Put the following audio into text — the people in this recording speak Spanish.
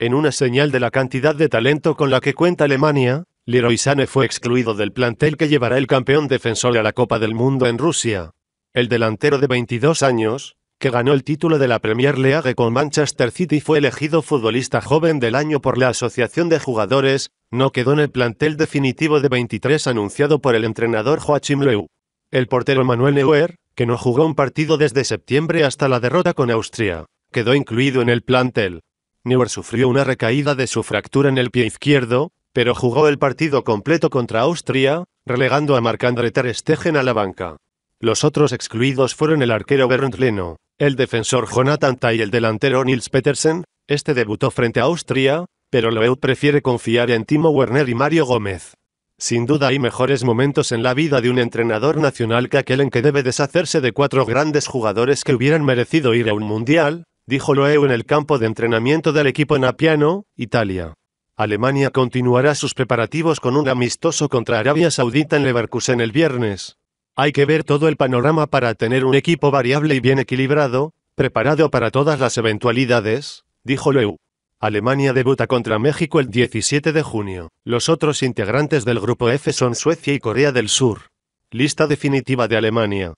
En una señal de la cantidad de talento con la que cuenta Alemania, Leroy Sané fue excluido del plantel que llevará el campeón defensor a la Copa del Mundo en Rusia. El delantero de 22 años, que ganó el título de la Premier League con Manchester City, y fue elegido futbolista joven del año por la Asociación de Jugadores, no quedó en el plantel definitivo de 23 anunciado por el entrenador Joachim Leu. El portero Manuel Neuer, que no jugó un partido desde septiembre hasta la derrota con Austria, quedó incluido en el plantel. Neuer sufrió una recaída de su fractura en el pie izquierdo, pero jugó el partido completo contra Austria, relegando a marc Andre Ter Stegen a la banca. Los otros excluidos fueron el arquero Bernd Leno, el defensor Jonathan Tay y el delantero Nils Petersen, este debutó frente a Austria, pero Loeu prefiere confiar en Timo Werner y Mario Gómez. Sin duda hay mejores momentos en la vida de un entrenador nacional que aquel en que debe deshacerse de cuatro grandes jugadores que hubieran merecido ir a un mundial, dijo Loeu en el campo de entrenamiento del equipo en Italia. Alemania continuará sus preparativos con un amistoso contra Arabia Saudita en Leverkusen el viernes. Hay que ver todo el panorama para tener un equipo variable y bien equilibrado, preparado para todas las eventualidades, dijo Leu. Alemania debuta contra México el 17 de junio. Los otros integrantes del grupo F son Suecia y Corea del Sur. Lista definitiva de Alemania.